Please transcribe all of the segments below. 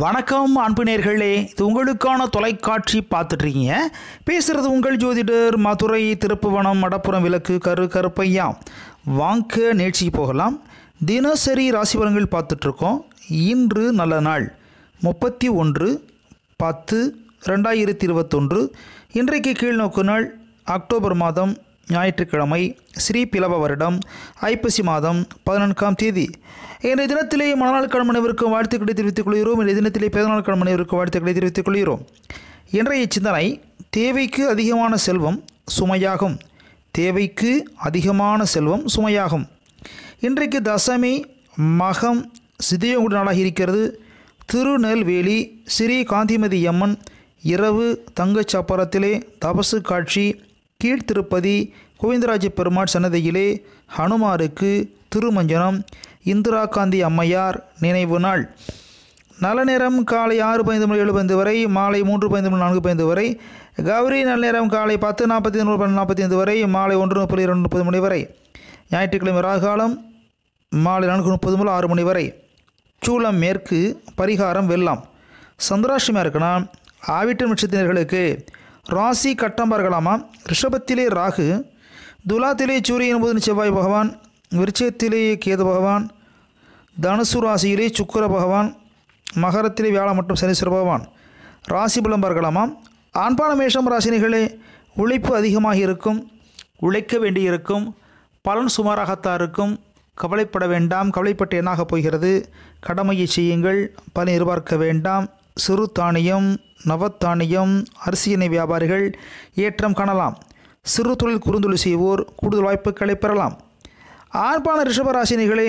வணக்கம் அன்பு நேர்களே இது உங்களுக்கான தொலைக்காட்சி பார்த்துட்ருக்கீங்க பேசுகிறது உங்கள் ஜோதிடர் மதுரை திருப்புவனம் மடப்புறம் விளக்கு கரு கருப்பையா வாங்க நிகழ்ச்சிக்கு போகலாம் தினசரி ராசி பலன்கள் பார்த்துட்ருக்கோம் இன்று நல்ல நாள் முப்பத்தி ஒன்று பத்து ரெண்டாயிரத்தி இருபத்தொன்று இன்றைக்கு கீழ்நோக்கு நாள் அக்டோபர் மாதம் ஞாயிற்றுக்கிழமை ஸ்ரீ பிளவ வருடம் ஐப்பசி மாதம் பதினான்காம் தேதி இன்றைய தினத்திலே மணநாள் கடமனைவருக்கும் வாழ்த்துக்களை தெரிவித்துக் கொள்கிறோம் இன்றைய தினத்திலே பிறந்தநாள் கடமனைவருக்கும் வாழ்த்துக்களை தெரிவித்துக் கொள்கிறோம் இன்றைய சிந்தனை தேவைக்கு அதிகமான செல்வம் சுமையாகும் தேவைக்கு அதிகமான செல்வம் சுமையாகும் இன்றைக்கு தசமி மகம் சிதையங்குடி நாளாக இருக்கிறது திருநெல்வேலி ஸ்ரீ காந்திமதி அம்மன் இரவு தங்கச்சப்பரத்திலே தபசு காட்சி கீழ்த்திருப்பதி கோவிந்தராஜ பெருமாள் சன்னதியிலே ஹனுமாருக்கு திருமஞ்சனம் இந்திரா காந்தி அம்மையார் நினைவு நாள் நல்ல நேரம் காலை ஆறு பதினைந்து மணி ஏழு பதினைந்து வரை மாலை மூன்று பதினைந்து மணி நான்கு பதினைந்து வரை கௌரி நல்ல நேரம் காலை பத்து நாற்பத்தி ஐந்து பன்னெண்டு நாற்பத்தி ஐந்து வரை மாலை ஒன்று முப்பது இரண்டு முப்பது மணி வரை ஞாயிற்றுக்கிழமை ராகாலம் மாலை நான்கு முப்பது முதல் ஆறு மணி வரை சூளம் மேற்கு பரிகாரம் வெள்ளம் சந்திராஷ்டமியாக இருக்கணும் ஆவிட்டு நட்சத்திரர்களுக்கு ராசி கட்டம் பார்க்கலாமா ரிஷபத்திலே ராகு துலாத்திலே சூரியன் புதன் செவ்வாய் பகவான் விருச்சயத்திலே கேது பகவான் தனுசு ராசியிலே சுக்கர பகவான் மகரத்திலே வியாழ மற்றும் சனீஸ்வர பகவான் ராசி பலம் பார்க்கலாமா ஆண்பான மேஷம் ராசினிகளே உழைப்பு அதிகமாக இருக்கும் உழைக்க வேண்டியிருக்கும் பலன் சுமாராகத்தான் இருக்கும் கவலைப்பட வேண்டாம் கவலைப்பட்டு என்னாகப் போகிறது கடமையை செய்யுங்கள் பலன் எதிர்பார்க்க வேண்டாம் சிறு தானியம் நவத்தானியம் அரிசி எண்ணெய் வியாபாரிகள் ஏற்றம் காணலாம் சிறு தொழில் குறுந்தொழில் செய்வோர் கூடுதல் வாய்ப்புகளை பெறலாம் ஆண்பான ரிஷபராசினிகளே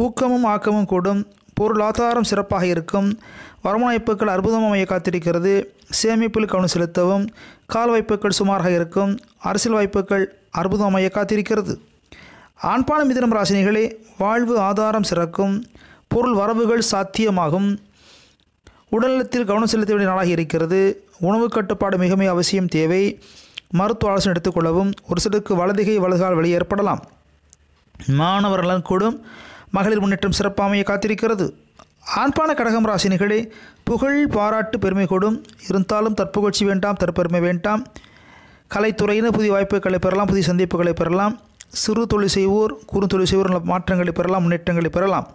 ஊக்கமும் ஆக்கமும் கூடும் பொருளாதாரம் சிறப்பாக இருக்கும் வருமானப்புக்கள் அற்புதமாக காத்திருக்கிறது சேமிப்பில் கவனம் செலுத்தவும் கால் வாய்ப்புகள் சுமாராக இருக்கும் அரசியல் வாய்ப்புகள் அற்புதமாக காத்திருக்கிறது ஆண்பான மிதனம் ராசினிகளே வாழ்வு ஆதாரம் சிறக்கும் பொருள் வரவுகள் சாத்தியமாகும் உடல்நலத்தில் கவனம் செலுத்த வேண்டிய நாளாக இருக்கிறது உணவு கட்டுப்பாடு மிகமே அவசியம் தேவை மருத்துவ ஆலோசனை எடுத்துக்கொள்ளவும் ஒரு சிலருக்கு வலதுகை வலதுகால் வழி ஏற்படலாம் மாணவர்களும் கூடும் மகளிர் முன்னேற்றம் சிறப்பாமையை காத்திருக்கிறது ஆண்பான கடகம் ராசினிகளே புகழ் பாராட்டு பெருமை கூடும் இருந்தாலும் தற்புகழ்ச்சி வேண்டாம் தற்பெருமை வேண்டாம் கலைத்துறையினர் புதிய வாய்ப்புகளை பெறலாம் புதிய சந்திப்புகளை பெறலாம் சிறு தொழில் செய்வோர் குறு தொழில் செய்வோர் மாற்றங்களை பெறலாம் முன்னேற்றங்களை பெறலாம்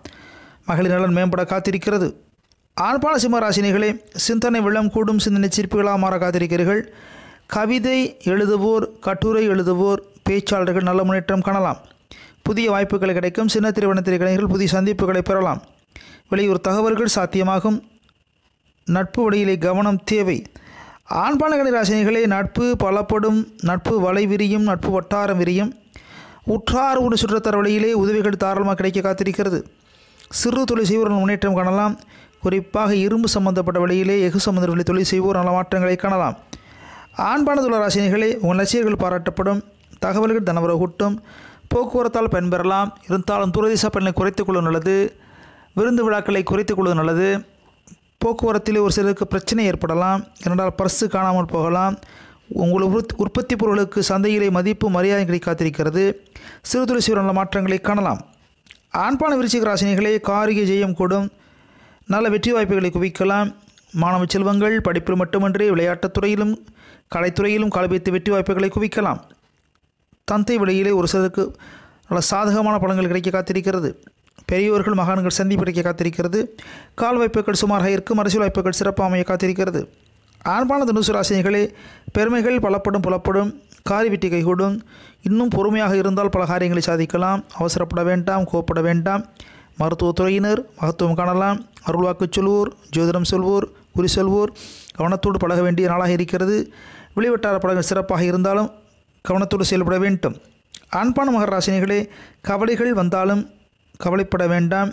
மகளிர் நலன் மேம்பட காத்திருக்கிறது சிம்ம சிம்மராசினிகளே சிந்தனை வெள்ளம் கூடும் சிந்தனை சிற்பிகளாக மாற காத்திருக்கிறீர்கள் கவிதை எழுதுவோர் கட்டுரை எழுதுவோர் பேச்சாளர்கள் நல்ல முன்னேற்றம் காணலாம் புதிய வாய்ப்புகள் கிடைக்கும் சின்ன திருவண்ணத்திற்கு புதிய சந்திப்புகளை பெறலாம் வெளியூர் தகவல்கள் சாத்தியமாகும் நட்பு வழியிலே கவனம் தேவை ஆண்பான ராசினிகளே நட்பு பலப்படும் நட்பு வலை விரியும் நட்பு வட்டாரம் விரியும் உற்றார் ஊடு சுற்றத்தர வழியிலே உதவிகள் தாராளமாக கிடைக்க காத்திருக்கிறது சிறு தொழில் செய்வர்கள் முன்னேற்றம் காணலாம் குறிப்பாக இரும்பு சம்பந்தப்பட்ட வழியிலே எஃகு சம்பந்த வழி தொழில் செய்வோர் நல்ல மாற்றங்களை காணலாம் ஆண்பான ராசினிகளை உங்கள் லட்சியர்கள் பாராட்டப்படும் தகவல்கள் தனவர கூட்டும் போக்குவரத்தால் பயன்பெறலாம் இருந்தாலும் துரதிசா பயணங்களை குறைத்துக் கொள்வது நல்லது விருந்து விழாக்களை குறைத்துக் கொள்வது நல்லது போக்குவரத்திலே ஒரு சிலருக்கு பிரச்சனை ஏற்படலாம் இரண்டால் பர்ஸு காணாமல் போகலாம் உங்கள் உற்பத்தி பொருட்களுக்கு சந்தையிலே மதிப்பு மரியாதை கிடைக்காத்திருக்கிறது சிறு துளசி நல்ல மாற்றங்களை காணலாம் ஆண்பான விருச்சிக ராசினிகளே காரிய ஜெயம் கூடும் நல்ல வெற்றி வாய்ப்புகளை குவிக்கலாம் மாணவ செல்வங்கள் படிப்பில் மட்டுமன்றி விளையாட்டுத் துறையிலும் கலைத்துறையிலும் கால்பைத்து வெற்றி வாய்ப்புகளை குவிக்கலாம் தந்தை வழியிலே ஒரு சிலருக்கு நல்ல சாதகமான பலன்கள் கிடைக்க காத்திருக்கிறது பெரியோர்கள் மகான்கள் சந்திப்பு கிடைக்க காத்திருக்கிறது கால் வாய்ப்புகள் சுமாராக இருக்கும் அரசியல் வாய்ப்புகள் சிறப்பாக அமைய காத்திருக்கிறது ஆண்பான தனுசு ராசினிகளே பெருமைகள் பலப்படும் புலப்படும் காரி வெட்டி கைகூடும் இன்னும் பொறுமையாக இருந்தால் பல காரியங்களை சாதிக்கலாம் அவசரப்பட வேண்டாம் கோப்பட வேண்டாம் மருத்துவத்துறையினர் மகத்துவம் காணலாம் அருள்வாக்கு சொல்வோர் ஜோதிடம் சொல்வோர் குறி செல்வோர் கவனத்தோடு பழக வேண்டிய நாளாக இருக்கிறது வெளிவட்டார படங்கள் சிறப்பாக இருந்தாலும் கவனத்தோடு செயல்பட வேண்டும் ஆண்பான ராசினிகளே கவலைகள் வந்தாலும் கவலைப்பட வேண்டாம்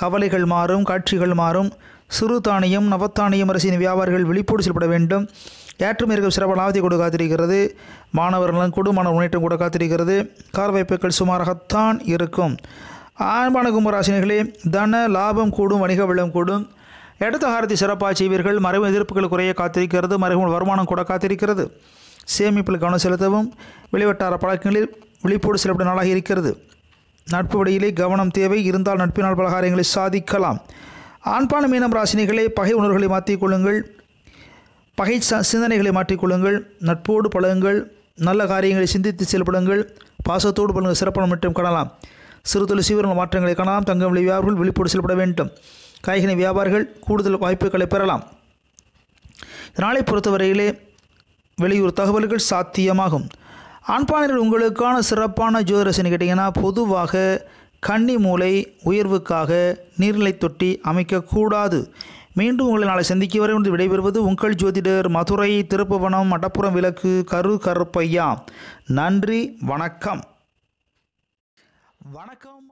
கவலைகள் மாறும் காட்சிகள் மாறும் சிறு தானியம் நவத்தானியம் அரசின் வியாபாரிகள் விழிப்போடு செயல்பட வேண்டும் ஏற்றுமதிகள் சிறப்பு லாபத்தை கூட காத்திருக்கிறது மாணவர்களும் கூட மாணவர் முன்னேற்றம் கூட காத்திருக்கிறது கார் வாய்ப்புகள் சுமாராகத்தான் இருக்கும் ஆண்பான கும்பராசினிகளே தன லாபம் கூடும் வணிக வளம் கூடும் இடத்த ஹாரதி சிறப்பாக செய்வீர்கள் மறைவு எதிர்ப்புகள் குறைய காத்திருக்கிறது மறைவு வருமானம் கூட காத்திருக்கிறது சேமிப்பில் கவனம் செலுத்தவும் வெளிவட்டார பழக்கங்களில் விழிப்போடு செல்லப்பட நாளாக இருக்கிறது நட்பு வழியிலே கவனம் தேவை இருந்தால் நட்பினால் பலகாரங்களை சாதிக்கலாம் ஆண்பான மீனம் ராசினிகளை பகை உணர்வுகளை மாற்றிக்கொள்ளுங்கள் பகை சிந்தனைகளை மாற்றிக்கொள்ளுங்கள் நட்போடு பழகுங்கள் நல்ல காரியங்களை சிந்தித்து செயல்படுங்கள் பாசத்தோடு பழங்கள் சிறப்பான மட்டும் காணலாம் சிறு தொழில் சீவிரங்கள் மாற்றங்களை காணலாம் தங்கம் விலை வியாபாரிகள் விழிப்போடு செயல்பட வேண்டும் காய்கறி வியாபாரிகள் கூடுதல் வாய்ப்புகளை பெறலாம் இதனாலே பொறுத்தவரையிலே வெளியூர் தகவல்கள் சாத்தியமாகும் ஆண்பாளர்கள் உங்களுக்கான சிறப்பான ஜோதிரசன் கேட்டிங்கன்னா பொதுவாக கன்னி மூளை உயர்வுக்காக நீர்நிலை தொட்டி அமைக்கக்கூடாது மீண்டும் உங்களை நாளை சந்திக்க வரை வந்து விடைபெறுவது உங்கள் ஜோதிடர் மதுரை திருப்புவனம் மடப்புறம் விளக்கு கரு கருப்பையா நன்றி வணக்கம் வணக்கம்